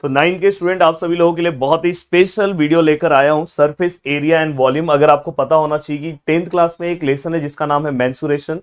तो नाइन के स्टूडेंट आप सभी लोगों के लिए बहुत ही स्पेशल वीडियो लेकर आया हूं सरफेस एरिया एंड वॉल्यूम अगर आपको पता होना चाहिए कि टेंथ क्लास में एक लेसन है जिसका नाम है मैंसुरेशन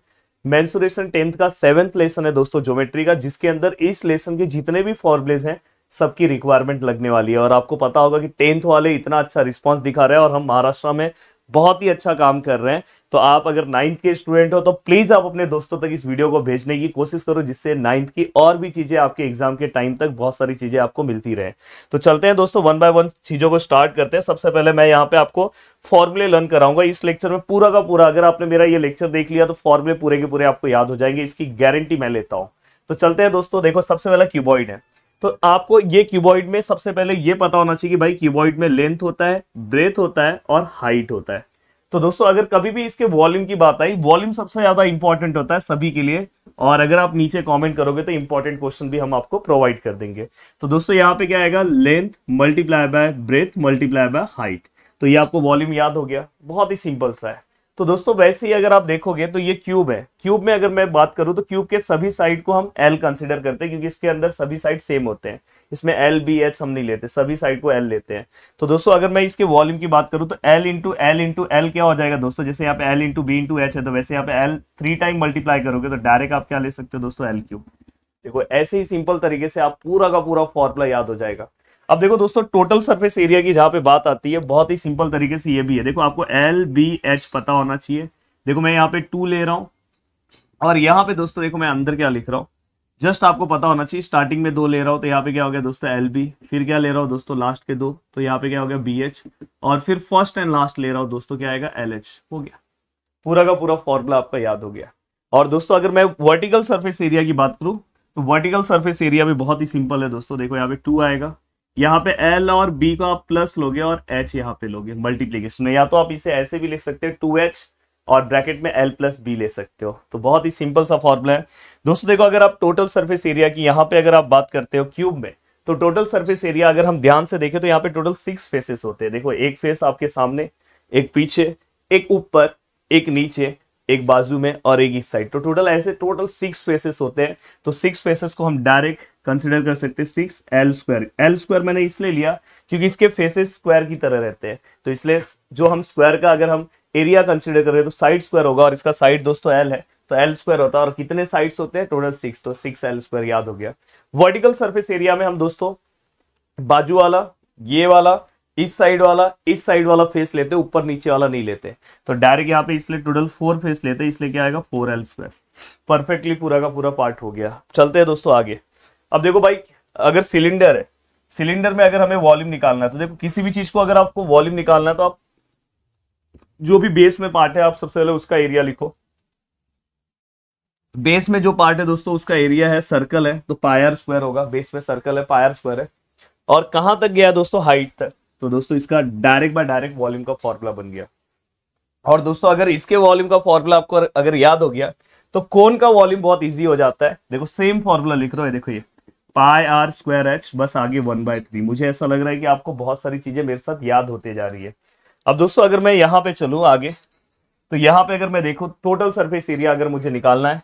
मैंसुरेशन टेंथ का सेवेंथ लेसन है दोस्तों ज्योमेट्री का जिसके अंदर इस लेसन के जितने भी फॉर्मुलेज हैं सबकी रिक्वायरमेंट लगने वाली है और आपको पता होगा कि टेंथ वाले इतना अच्छा रिस्पॉन्स दिखा रहे हैं और हम महाराष्ट्र में बहुत ही अच्छा काम कर रहे हैं तो आप अगर नाइन्थ के स्टूडेंट हो तो प्लीज़ आप अपने दोस्तों तक इस वीडियो को भेजने की कोशिश करो जिससे नाइन्थ की और भी चीज़ें आपके एग्जाम के टाइम तक बहुत सारी चीज़ें आपको मिलती रहे तो चलते हैं दोस्तों वन बाय वन चीज़ों को स्टार्ट करते हैं सबसे पहले मैं यहाँ पे आपको फॉर्मुले लर्न कराऊंगा इस लेक्चर में पूरा का पूरा अगर आपने मेरा ये लेक्चर देख लिया तो फॉर्मुले पूरे के पूरे आपको याद हो जाएंगे इसकी गारंटी मैं लेता हूँ तो चलते हैं दोस्तों देखो सबसे पहला क्यूबॉइड है तो आपको ये क्यूबॉइड में सबसे पहले ये पता होना चाहिए कि भाई क्यूबॉइड में लेंथ होता है ब्रेथ होता है और हाइट होता है तो दोस्तों अगर कभी भी इसके वॉल्यूम की बात आई वॉल्यूम सबसे ज्यादा इंपॉर्टेंट होता है सभी के लिए और अगर आप नीचे कमेंट करोगे तो इंपॉर्टेंट क्वेश्चन भी हम आपको प्रोवाइड कर देंगे तो दोस्तों यहाँ पे क्या आएगा length multiply by breadth multiply by height तो ये आपको वॉल्यूम याद हो गया बहुत ही सिंपल सा है तो दोस्तों वैसे ही अगर आप देखोगे तो ये क्यूब है क्यूब में अगर मैं बात करूं तो क्यूब के सभी साइड को हम एल कंसिडर करते हैं क्योंकि इसके अंदर सभी साइड सेम होते हैं इसमें एल बी एच हम नहीं लेते सभी साइड को एल लेते हैं तो दोस्तों अगर मैं इसके वॉल्यूम की बात करूं तो L into L into L क्या हो जाएगा दोस्तों जैसे यहाँ पे L into B into H है तो वैसे यहाँ पे एल थ्री टाइम मल्टीप्लाई करोगे तो डायरेक्ट आप क्या ले सकते हो दोस्तों एल क्यूब देखो ऐसे ही सिंपल तरीके से आप पूरा का पूरा फॉर्मुला याद हो जाएगा अब देखो दोस्तों टोटल सरफेस एरिया की जहां पे बात आती है बहुत ही सिंपल तरीके से ये भी है देखो आपको एल बी एच पता होना चाहिए देखो मैं यहाँ पे टू ले रहा हूँ और यहाँ पे दोस्तों देखो मैं अंदर क्या लिख रहा हूँ जस्ट आपको पता होना चाहिए स्टार्टिंग में दो ले रहा हूँ तो यहाँ पे क्या हो गया दोस्तों एल बी फिर क्या ले रहा हूँ दोस्तों लास्ट के दो तो यहाँ पे क्या हो गया बी एच और फिर फर्स्ट एंड लास्ट ले रहा हूँ दोस्तों क्या आएगा एल एच हो गया पूरा का पूरा फॉर्मूला आपका याद हो गया और दोस्तों अगर मैं वर्टिकल सर्फेस एरिया की बात करूँ तो वर्टिकल सर्फेस एरिया भी बहुत ही सिंपल है दोस्तों देखो यहाँ पे टू आएगा यहाँ पे एल और बी को आप प्लस लोगे और एच यहाँ पे लोगे मल्टीप्लीकेशन में या तो आप इसे ऐसे भी लिख सकते हो टू एच और ब्रैकेट में एल प्लस बी ले सकते हो तो बहुत ही सिंपल सा फॉर्मूला है दोस्तों देखो अगर आप टोटल सर्फेस एरिया की यहाँ पे अगर आप बात करते हो क्यूब में तो टोटल सर्फेस एरिया अगर हम ध्यान से देखें तो यहाँ पे टोटल सिक्स फेसेस होते हैं देखो एक फेस आपके सामने एक पीछे एक ऊपर एक नीचे एक बाजू में और एक इस साइड तो टोटल ऐसे टोटल सिक्स फेसेस होते हैं तो सिक्स फेसेस को हम डायरेक्ट कंसिडर कर सकते हैं six l square l square मैंने इसलिए लिया क्योंकि इसके फेसेस स्क्वायर की तरह रहते हैं तो इसलिए जो हम स्क्वायर का अगर हम एरिया कंसिडर करें तो साइड स्क्वायर होगा और इसका साइड दोस्तों एल है तो एल स्क्वायर होता है और कितने साइड्स होते हैं टोटल सिक्स तो सिक्स एल स्क्वायर याद हो गया वर्टिकल सर्फेस एरिया में हम दोस्तों बाजू वाला ये वाला इस साइड वाला इस साइड वाला फेस लेते ऊपर नीचे वाला नहीं लेते तो डायरेक्ट यहाँ पे इसलिए टोटल फोर फेस लेते इसलिए क्या आएगा फोर एल स्क्वायर परफेक्टली पूरा का पूरा पार्ट हो गया चलते हैं दोस्तों आगे अब देखो भाई अगर सिलेंडर है सिलेंडर में अगर हमें वॉल्यूम निकालना है तो देखो किसी भी चीज को अगर आपको वॉल्यूम निकालना है तो आप जो भी बेस में पार्ट है आप सबसे पहले उसका एरिया लिखो बेस में जो पार्ट है दोस्तों उसका एरिया है सर्कल है तो पायर स्क्वायर होगा बेस में सर्कल है पायर स्क्वायर है और कहां तक गया दोस्तों हाइट तक तो दोस्तों इसका डायरेक्ट बाय डायरेक्ट वॉल्यूम का फॉर्मूला बन गया और दोस्तों अगर इसके वॉल्यूम का फॉर्मूला आपको अगर याद हो गया तो कौन का वॉल्यूम बहुत इजी हो जाता है देखो सेम फॉर्मूला लिख रहा है देखो ये पाई आर स्क्वायर एच बस आगे वन बाय थ्री मुझे ऐसा लग रहा है कि आपको बहुत सारी चीजें मेरे साथ याद होते जा रही है अब दोस्तों अगर मैं यहाँ पे चलू आगे तो यहाँ पे अगर मैं देखूँ टोटल सरफेस एरिया अगर मुझे निकालना है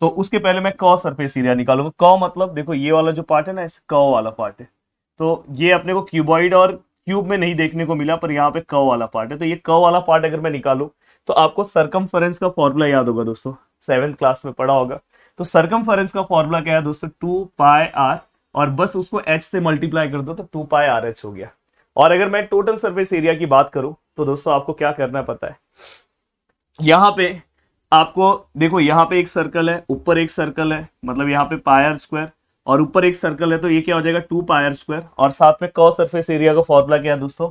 तो उसके पहले मैं क सरफेस एरिया निकालूंगा क मतलब देखो ये वाला जो पार्ट है ना इस क वाला पार्ट है तो ये अपने को क्यूबॉइड और क्यूब में नहीं देखने को मिला पर यहाँ पे क वाला पार्ट है तो ये क वाला पार्ट अगर मैं निकालू तो आपको सरकम का फॉर्मूला याद होगा दोस्तों सेवेंथ क्लास में पढ़ा होगा तो सरकम का फॉर्मूला क्या है दोस्तों टू पाए आर और बस उसको एच से मल्टीप्लाई कर दो तो टू पाए आर एच हो गया और अगर मैं टोटल सर्विस एरिया की बात करूं तो दोस्तों आपको क्या करना पता है यहाँ पे आपको देखो यहाँ पे एक सर्कल है ऊपर एक सर्कल है मतलब यहाँ पे पायर स्क्वायर और ऊपर एक सर्कल है तो ये क्या हो जाएगा टू पाई आर स्क्वायर और साथ में कॉ सरफेस एरिया का फॉर्मूला क्या है दोस्तों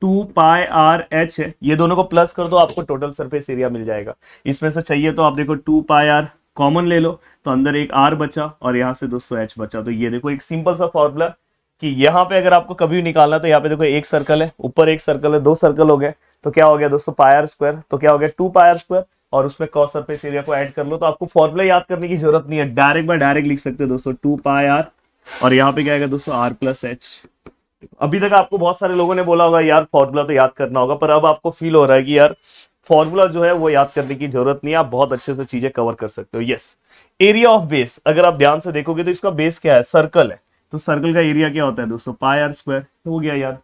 टू पाई आर एच है ये दोनों को प्लस कर दो आपको टोटल सरफेस एरिया मिल जाएगा इसमें से चाहिए तो आप देखो टू पाई आर कॉमन ले लो तो अंदर एक आर बचा और यहां से दोस्तों एच बचा तो ये देखो एक सिंपल सा फॉर्मूला कि यहाँ पे अगर आपको कभी निकालना तो यहाँ पे देखो एक सर्कल है ऊपर एक सर्कल है दो सर्कल हो गए तो क्या हो गया दोस्तों पायर स्क्वायर तो क्या हो गया टू पायर स्क्वायर और उसमें कॉस सरफेस एरिया को ऐड कर लो तो आपको फॉर्मुला याद करने की जरूरत नहीं है डायरेक्ट बाय डायरेक्ट लिख सकते हो दोस्तों टू पाई आर और यहाँ पे क्या आएगा दोस्तों आर प्लस एच अभी तक आपको बहुत सारे लोगों ने बोला होगा यार फॉर्मूला तो याद करना होगा पर अब आपको फील हो रहा है कि यार फॉर्मूला जो है वो याद करने की जरूरत नहीं है आप बहुत अच्छे से चीजें कवर कर सकते हो यस एरिया ऑफ बेस अगर आप ध्यान से देखोगे तो इसका बेस क्या है सर्कल है तो सर्कल का एरिया क्या होता है दोस्तों पाई आर स्क्वायर हो गया यार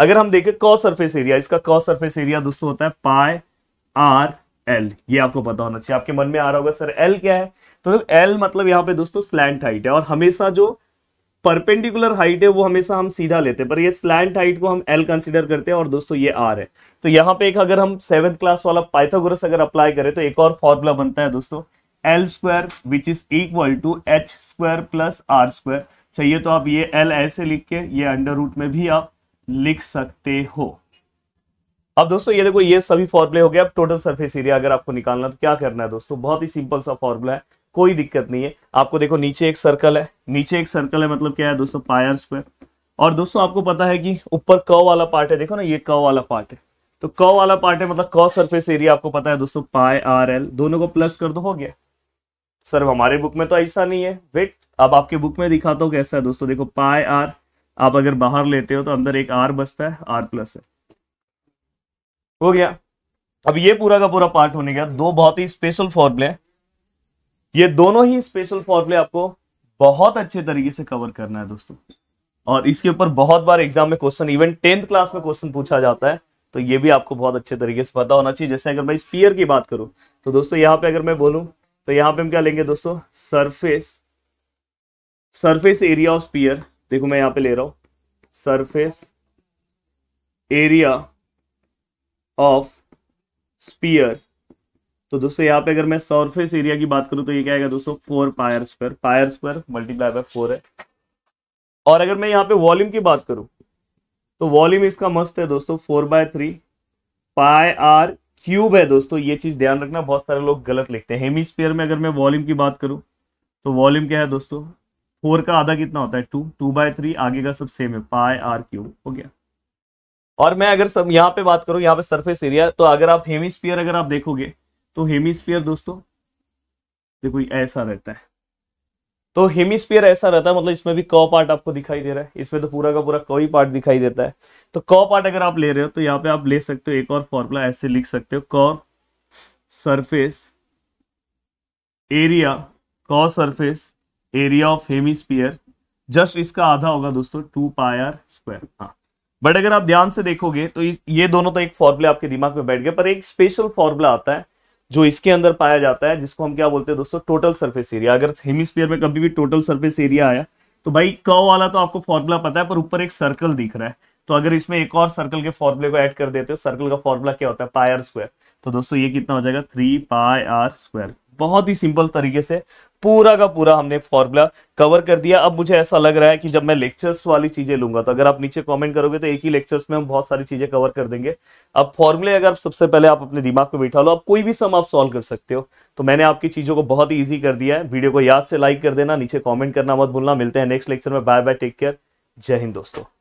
अगर हम देखें कॉ सरफेस एरिया इसका कॉ सरफेस एरिया दोस्तों होता है पाए आर एल ये आपको पता होना चाहिए आपके मन में आ रहा होगा सर एल क्या है तो एल मतलब यहाँ पे दोस्तों स्लैंड हाइट है और हमेशा जो परपेंडिकुलर हाइट है वो हमेशा हम सीधा लेते हैं पर ये स्लैंड हाइट को हम एल कंसीडर करते हैं और दोस्तों ये आर है तो यहाँ पे एक अगर हम सेवेंथ क्लास वाला पाइथागोरस अगर अप्लाई करें तो एक और फॉर्मूला बनता है दोस्तों l square which is equal to h square plus r square चाहिए तो आप ये एल ऐसे लिख के ये अंडर रूट में भी आप लिख सकते हो अब दोस्तों ये देखो ये सभी फॉर्मुले हो गए अब टोटल सरफेस एरिया अगर आपको निकालना तो क्या करना है दोस्तों बहुत ही सिंपल सा फॉर्मूला है कोई दिक्कत नहीं है आपको देखो नीचे एक सर्कल है नीचे एक सर्कल है मतलब क्या है दोस्तों पायर स्क्वायर और दोस्तों आपको पता है कि ऊपर क वाला पार्ट है देखो ना ये क वाला पार्ट है तो क वाला पार्ट है मतलब क सरफेस एरिया आपको पता है दोस्तों पाए आर एल दोनों को प्लस कर दो हो गया सर हमारे बुक में तो ऐसा नहीं है वेट अब आपके बुक में दिखाता हूँ कैसा है दोस्तों देखो पाए आर आप अगर बाहर लेते हो तो अंदर एक आर बसता है आर प्लस है हो गया अब ये पूरा का पूरा पार्ट होने गया दो बहुत ही स्पेशल फॉर्मुले ये दोनों ही स्पेशल फॉर्मुले आपको बहुत अच्छे तरीके से कवर करना है दोस्तों और इसके ऊपर बहुत बार एग्जाम में क्वेश्चन इवन टेंथ क्लास में क्वेश्चन पूछा जाता है तो ये भी आपको बहुत अच्छे तरीके से पता होना चाहिए जैसे अगर मैं स्पीयर की बात करूं तो दोस्तों यहां पे अगर मैं बोलूं तो यहाँ पे हम क्या लेंगे दोस्तों surface surface area of sphere देखो मैं यहाँ पे ले रहा हूं सरफेस एरिया ऑफ स्पीयर तो दोस्तों यहाँ पे अगर मैं सरफेस एरिया की बात करूं तो ये क्या आएगा दोस्तों four pi r square pi r square multiply by four है और अगर मैं यहाँ पे वॉल्यूम की बात करूं तो वॉल्यूम इसका मस्त है दोस्तों four by three pi r cube है दोस्तों ये चीज ध्यान रखना बहुत सारे लोग गलत लिखते हैं हेमी स्पेयर में अगर मैं वॉल्यूम की बात करूं तो वॉल्यूम क्या है दोस्तों फोर का आधा कितना होता है टू टू बाय थ्री आगे का सब सेम है पाए आर क्यूब हो गया और मैं अगर सब यहाँ पे बात करूँ यहाँ पे सरफेस एरिया तो अगर आप हेमिस्फीयर अगर आप देखोगे तो हेमिस्फीयर दोस्तों देखो ऐसा रहता है तो हेमिस्फीयर ऐसा रहता है मतलब इसमें भी कॉ पार्ट आपको दिखाई दे रहा है इसमें तो पूरा का पूरा ही पार्ट दिखाई देता है तो कॉ पार्ट अगर आप ले रहे हो तो यहाँ पे आप ले सकते हो एक और फॉर्मूला ऐसे लिख सकते हो कॉ सरफेस एरिया क surface area of hemisphere just इसका आधा होगा दोस्तों टू पाई आर स्क्वायर हाँ बट अगर आप ध्यान से देखोगे तो ये दोनों तो एक फॉर्मूले आपके दिमाग में बैठ गए पर एक स्पेशल फॉर्मूला आता है जो इसके अंदर पाया जाता है जिसको हम क्या बोलते हैं दोस्तों टोटल सर्फेस एरिया अगर हेमिस्फीयर में कभी भी टोटल सर्फेस एरिया आया तो भाई क वाला तो आपको फॉर्मूला पता है पर ऊपर एक सर्कल दिख रहा है तो अगर इसमें एक और सर्कल के फॉर्मूले को ऐड कर देते हो सर्कल का फॉर्मूला क्या होता है पाई आर स्क्वायर तो दोस्तों ये कितना हो जाएगा थ्री पाई आर स्क्वायर बहुत ही सिंपल तरीके से पूरा का पूरा हमने फॉर्मूला कवर कर दिया अब मुझे ऐसा लग रहा है कि जब मैं लेक्चर्स वाली चीजें लूंगा तो अगर आप नीचे कमेंट करोगे तो एक ही लेक्चर्स में हम बहुत सारी चीजें कवर कर देंगे अब फॉर्मूले अगर सबसे पहले आप अपने दिमाग में बैठा लो आप कोई भी सम आप सॉल्व कर सकते हो तो मैंने आपकी चीजों को बहुत ही ईजी कर दिया है वीडियो को याद से लाइक कर देना नीचे कॉमेंट करना मत भूलना मिलते हैं नेक्स्ट लेक्चर में बाय बाय टेक केयर जय हिंद दोस्तों